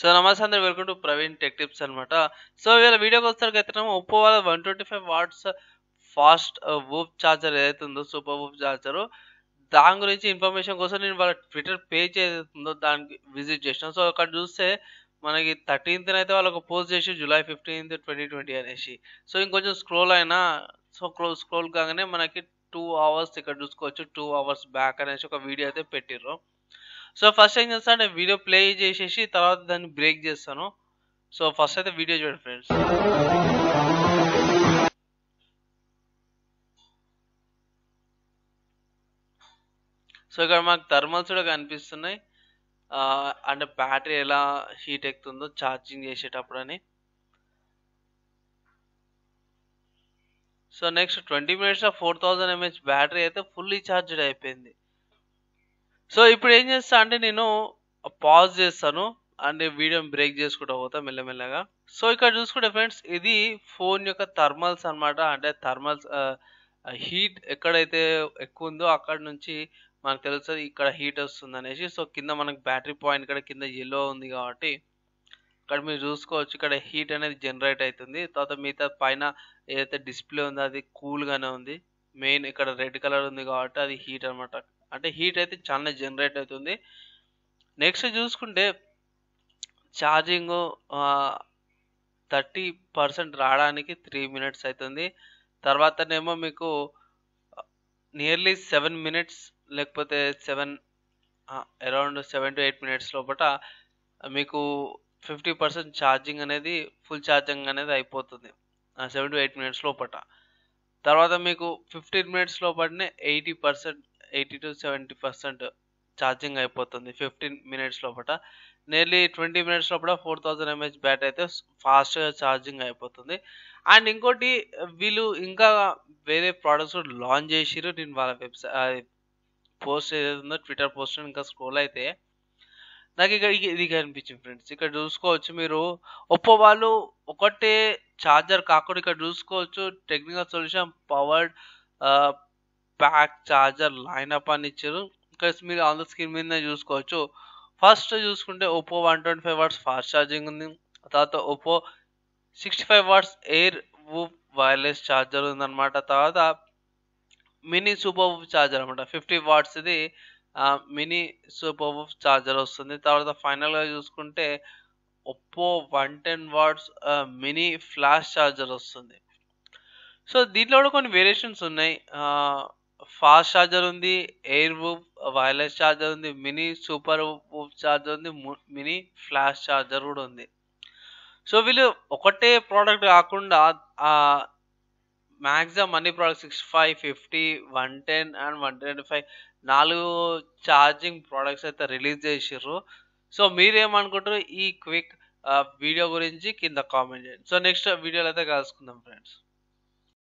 so నమస్తే అందరు welcome to Praveen tech tips అనమాట సో ఇవాళ వీడియోకి వస్తారు అయితే ఒప్పో వాళ్ళ one twenty five watts fast VOOC charger ఏదైతే ఉందో సూపర్ వూప్ ఛార్జరు దాని గురించి ఇన్ఫర్మేషన్ కోసం నేను వాళ్ళ ట్విట్టర్ పేజ్ ఏదైతే ఉందో దానికి విజిట్ చేసిన సో అక్కడ చూస్తే మనకి థర్టీన్త్న అయితే వాళ్ళకి పోస్ట్ చేసి జూలై ఫిఫ్టీన్త్ ట్వంటీ ట్వంటీ అనేసి సో ఇంకొంచెం స్క్రోల్ అయినా సో క్లో స్క్రోల్ కాగానే మనకి టూ అవర్స్ ఇక్కడ చూసుకోవచ్చు టూ అవర్స్ బ్యాక్ అనేసి ఒక వీడియో అయితే పెట్టిర్రు సో ఫస్ట్ ఏం చేస్తాను నేను వీడియో ప్లే చేసేసి తర్వాత దాన్ని బ్రేక్ చేస్తాను సో ఫస్ట్ అయితే వీడియో చూడండి ఫ్రెండ్స్ సో ఇక్కడ మాకు థర్మల్స్ కూడా కనిపిస్తున్నాయి అంటే బ్యాటరీ ఎలా హీట్ ఎక్కుతుందో ఛార్జింగ్ చేసేటప్పుడు అని సో నెక్స్ట్ ట్వంటీ మినిట్స్లో ఫోర్ థౌజండ్ ఎంహెచ్ బ్యాటరీ అయితే ఫుల్లీ ఛార్జ్డ్ అయిపోయింది సో ఇప్పుడు ఏం చేస్తా అంటే నేను పాజ్ చేస్తాను అండ్ వీడియో బ్రేక్ చేసుకుంటా పోతా మెల్లమెల్లగా సో ఇక్కడ చూసుకుంటే ఫ్రెండ్స్ ఇది ఫోన్ యొక్క థర్మల్స్ అనమాట అంటే థర్మల్స్ హీట్ ఎక్కడైతే ఎక్కువ ఉందో అక్కడ నుంచి మనకు తెలుస్తుంది ఇక్కడ హీట్ వస్తుంది అనేసి సో కింద మనకు బ్యాటరీ పాయింట్ ఇక్కడ కింద ఎల్లో ఉంది కాబట్టి ఇక్కడ మీరు చూసుకోవచ్చు ఇక్కడ హీట్ అనేది జనరేట్ అవుతుంది తర్వాత మిగతా పైన ఏదైతే డిస్ప్లే ఉందో అది కూల్గానే ఉంది మెయిన్ ఇక్కడ రెడ్ కలర్ ఉంది కాబట్టి అది హీట్ అనమాట అంటే హీట్ అయితే చాలా జనరేట్ అవుతుంది నెక్స్ట్ చూసుకుంటే ఛార్జింగ్ థర్టీ పర్సెంట్ రావడానికి త్రీ మినిట్స్ అవుతుంది తర్వాతనేమో మీకు నియర్లీ సెవెన్ మినిట్స్ లేకపోతే seven around seven to eight minutes లోపల మీకు ఫిఫ్టీ పర్సెంట్ ఛార్జింగ్ అనేది ఫుల్ ఛార్జింగ్ అనేది అయిపోతుంది సెవెన్ టు ఎయిట్ మినిట్స్ లోపల తర్వాత మీకు ఫిఫ్టీన్ మినిట్స్ లోపలనే eighty percent eighty to seventy percent charging అయిపోతుంది ఫిఫ్టీన్ మినిట్స్ లోపల నియర్లీ ట్వంటీ మినిట్స్ లోపల ఫోర్ థౌజండ్ ఎంహెచ్ బ్యాటరీ అయితే ఫాస్ట్గా ఛార్జింగ్ అయిపోతుంది అండ్ ఇంకోటి వీళ్ళు ఇంకా వేరే ప్రోడక్ట్స్ కూడా లాంచ్ చేసిరు నేను వాళ్ళ వెబ్సైట్ పోస్ట్ ఉందో ట్విట్టర్ పోస్ట్ ఇంకా స్క్రోల్ అయితే నాకు ఇక్కడ ఇది కనిపించింది ఫ్రెండ్స్ ఇక్కడ చూసుకోవచ్చు మీరు ఒప్పో వాళ్ళు ఒకటే ఛార్జర్ కాకుండా ఇక్కడ చూసుకోవచ్చు technical solution powered pack line up అని ఇచ్చారు ఇక్కడ మీరు ఆన్ ద స్క్రీన్ మీద చూసుకోవచ్చు ఫస్ట్ చూసుకుంటే Oppo one twenty five watts fast charging ఉంది తర్వాత Oppo sixty five watts air VOOC wireless charger ఉందన్నమాట తర్వాత మినీ సూపర్ వూప్ ఛార్జర్ అనమాట ఫిఫ్టీ వాట్స్ ఇది మినీ సూపర్ వూప్ ఛార్జర్ వస్తుంది తర్వాత ఫైనల్గా చూసుకుంటే Oppo one ten watts mini flash charger వస్తుంది సో దీంట్లో కూడా కొన్ని వేరియేషన్స్ ఉన్నాయి ఫాస్ట్ ఛార్జర్ ఉంది ఎయిర్ బూప్ వైర్లెస్ ఛార్జర్ ఉంది మినీ సూపర్ బూప్ ఛార్జర్ ఉంది మినీ ఫ్లాష్ ఛార్జర్ కూడా ఉంది సో వీళ్ళు ఒకటే ప్రోడక్ట్ కాకుండా మ్యాక్సిమం అన్ని product six five fifty one ten and one twenty five నాలుగు ఛార్జింగ్ ప్రోడక్ట్స్ అయితే రిలీజ్ చేసిర్రు సో మీరేమనుకుంటారు ఈ క్విక్ వీడియో గురించి కింద కామెంట్ చేయండి సో నెక్స్ట్ వీడియోలో అయితే కలుసుకుందాం ఫ్రెండ్స్